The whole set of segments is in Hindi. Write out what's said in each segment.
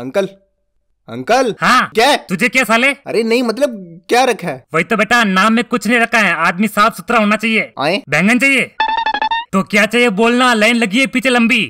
अंकल अंकल हाँ क्या तुझे क्या साले अरे नहीं मतलब क्या रखा है वही तो बेटा नाम में कुछ नहीं रखा है आदमी साफ सुथरा होना चाहिए आए बैंगन चाहिए तो क्या चाहिए बोलना लाइन लगी है पीछे लंबी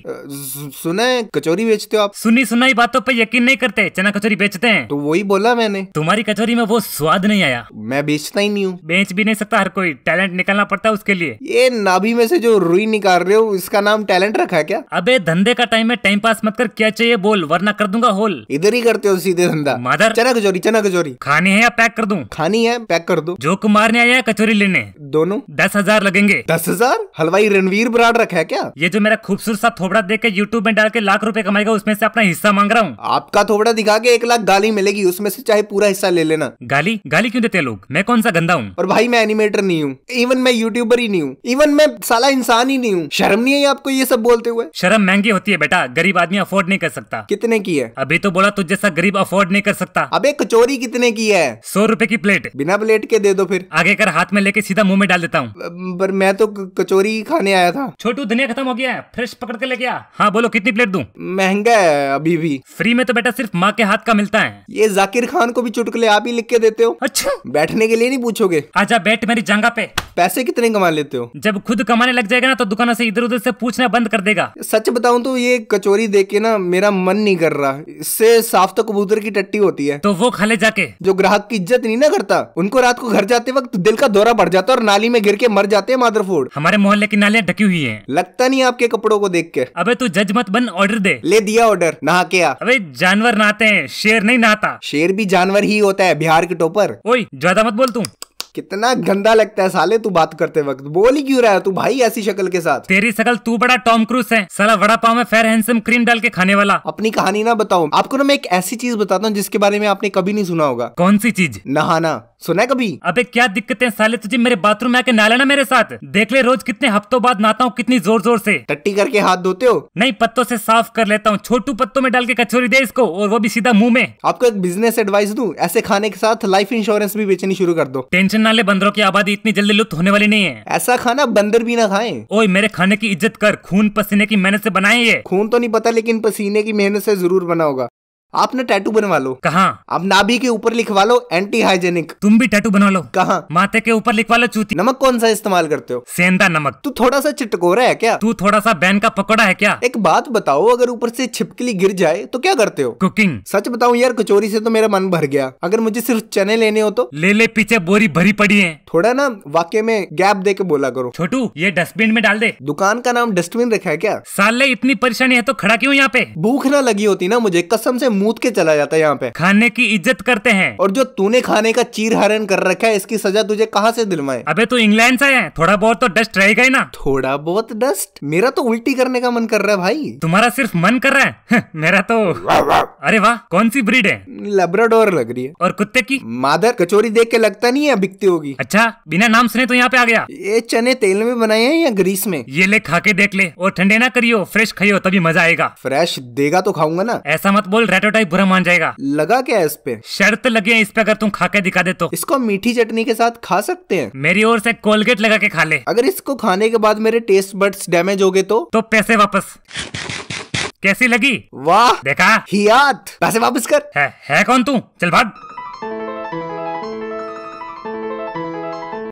सुना है कचौरी बेचते हो आप सुनी सुनाई बातों पर यकीन नहीं करते चना कचौरी बेचते हैं तो वही बोला मैंने तुम्हारी कचौरी में वो स्वाद नहीं आया मैं बेचता ही नहीं हूँ बेच भी नहीं सकता हर कोई टैलेंट निकालना पड़ता है उसके लिए ये नाभी में से जो रुई निकाल रहे हो इसका नाम टैलेंट रखा है क्या अबे धंधे का टाइम है टाइम पास मत कर क्या चाहिए बोल वरना कर दूंगा होल इधर ही करते हो सीधे धंधा माधर चना कचौरी चना कचौरी खानी है या पैक कर दू खानी है पैक कर दो जो कुमार ने आया कचौरी लेने दोनों दस हजार लगेंगे दस हजार हलवाई रेनू रणवीर बराड़ रखा है क्या ये जो मेरा खूबसूरत सा थोबड़ा देख के यूट्यूब में डाल के लाख रूपए कमाएगा उसमें से अपना हिस्सा मांग रहा हूँ आपका थोबड़ा दिखा के एक लाख गाली मिलेगी उसमें से चाहे पूरा हिस्सा ले लेना गाली गाली क्यों देते लोग मैं कौन सा गंदा हूँ और भाई मैं एनिमेटर नहीं हूँ इवन मैं यूट्यूबर ही नहीं हूँ इवन मैं सला इंसान ही नहीं हूँ शर्म नहीं है आपको ये सब बोलते हुए शर्म महंगी होती है बेटा गरीब आदमी अफोर्ड नहीं कर सकता कितने की है अभी तो बोला तुझ जैसा गरीब अफोर्ड नहीं कर सकता एक कचोरी कितने की है सौ रुपए की प्लेट बिना प्लेट के दे दो फिर आगे कर हाथ में लेके सीधा मुंह में डाल देता हूँ पर मैं तो कचोरी खाने आया आया था छोटू धनिया खत्म हो गया है फ्रेश पकड़ के ले गया हाँ बोलो कितनी प्लेट दू महंगा है अभी भी फ्री में तो बेटा सिर्फ माँ के हाथ का मिलता है ये जाकिर खान को भी चुटकुले आप ही लिख के देते हो अच्छा बैठने के लिए नहीं पूछोगे आजा बैठ मेरी जंगा पे पैसे कितने कमा लेते हो जब खुद कमाने लग जाएगा ना तो दुकानों से इधर उधर से पूछना बंद कर देगा सच बताऊं तो ये कचोरी देख के ना मेरा मन नहीं कर रहा इससे साफ तो कबूतर की टट्टी होती है तो वो खा ले जाके जो ग्राहक की इज्जत नहीं ना करता उनको रात को घर जाते वक्त दिल का दौरा पड़ जाता है और नाली में गिर के मर जाते हैं मादरफोड़ हमारे मोहल्ले की नालियाँ अटकी हुई है लगता नहीं आपके कपड़ों को देख के अबे तू जज मत बन ऑर्डर दे ले दिया ऑर्डर नहा के आ अबे जानवर नहाते हैं शेर नहीं नहाता शेर भी जानवर ही होता है बिहार के टोपर ओए ज्यादा मत बोल तू कितना गंदा लगता है साले तू बात करते वक्त बोल ही क्यों रहा है तू भाई ऐसी शक्ल के साथ तेरी शक्ल तू बड़ा टॉम क्रूज है साला वड़ा पाव में फेयर हैंडसम क्रीम डाल के खाने वाला अपनी कहानी ना बताओ आपको ना मैं एक ऐसी चीज बताता हूँ जिसके बारे में आपने कभी नहीं सुना होगा कौन सी चीज नहाना सुना कभी अबे क्या दिक्कत है साले तुझे मेरे बाथरूम में आके नहा ना मेरे साथ देख ले रोज कितने हफ्तों बाद नहाता हूँ कितनी जोर जोर से टट्टी करके हाथ धोते हो नहीं पत्तों से साफ कर लेता हूँ छोटू पत्तों में डाल के कचोरी दे इसको और वो भी सीधा मुंह में आपको एक बिजनेस एडवाइस दू ऐसे खाने के साथ लाइफ इंश्योरेंस भी बेचनी शुरू कर दो टेंशन ना ले बंदरों की आबादी इतनी जल्दी लुप्त होने वाली नहीं है ऐसा खाना बंदर भी ना खाए ओए मेरे खाने की इज्जत कर खून पसीने की मेहनत ऐसी बनाए ये खून तो नहीं पता लेकिन पसीने की मेहनत ऐसी जरूर बना होगा आप ना टैटू बनवा लो कहा आप नाभि के ऊपर लिखवा लो एंटी हाइजेनिक तुम भी टैटू बनवा लो कहा माथे के ऊपर लिखवा लो चूती नमक कौन सा इस्तेमाल करते हो सेंधा नमक तू थोड़ा सा चिटकोरा है क्या तू थोड़ा सा बैन का पकौड़ा है क्या एक बात बताओ अगर ऊपर से छिपकली गिर जाए तो क्या करते हो कुकिंग सच बताऊ यार कचोरी से तो मेरा मन भर गया अगर मुझे सिर्फ चने लेने हो तो ले ले पीछे बोरी भरी पड़ी है थोड़ा ना वाक्य में गैप दे के बोला करो छोटू ये डस्टबिन में डाल दे दुकान का नाम डस्टबिन रखा है क्या साले इतनी परेशानी है तो खड़ा क्यों यहाँ पे भूख ना लगी होती ना मुझे कसम से मूत के चला जाता है यहाँ पे खाने की इज्जत करते हैं और जो तूने खाने का चीर हरण कर रखा है इसकी सजा तुझे कहाँ से दिलवाए अबे तू इंग्लैंड से है थोड़ा बहुत तो डस्ट रहेगा ही ना थोड़ा बहुत डस्ट मेरा तो उल्टी करने का मन कर रहा है भाई तुम्हारा सिर्फ मन कर रहा है हम्म, मेरा तो अरे वाह कौन सी ब्रीड है लेब्राडोर लग रही है और कुत्ते की मादर कचोरी देख के लगता नहीं है बिकती होगी अच्छा बिना नाम सुने तो यहाँ पे आ गया ये चने तेल में बनाए हैं या ग्रीस में ये ले खा के देख ले और ठंडे ना करियो फ्रेश खाइयो तभी मजा आएगा फ्रेश देगा तो खाऊंगा ना ऐसा मत बोल रेटो टाइप बुरा मान जाएगा लगा क्या है इस पे शर्त लगी है इस पे अगर तुम खा के दिखा दे तो इसको मीठी चटनी के साथ खा सकते हैं मेरी ओर से कोलगेट लगा के खा ले अगर इसको खाने के बाद मेरे टेस्ट बड्स डैमेज हो गए तो तो पैसे वापस कैसी लगी वाह देखा हियात पैसे वापस कर है, है कौन तू चल भाग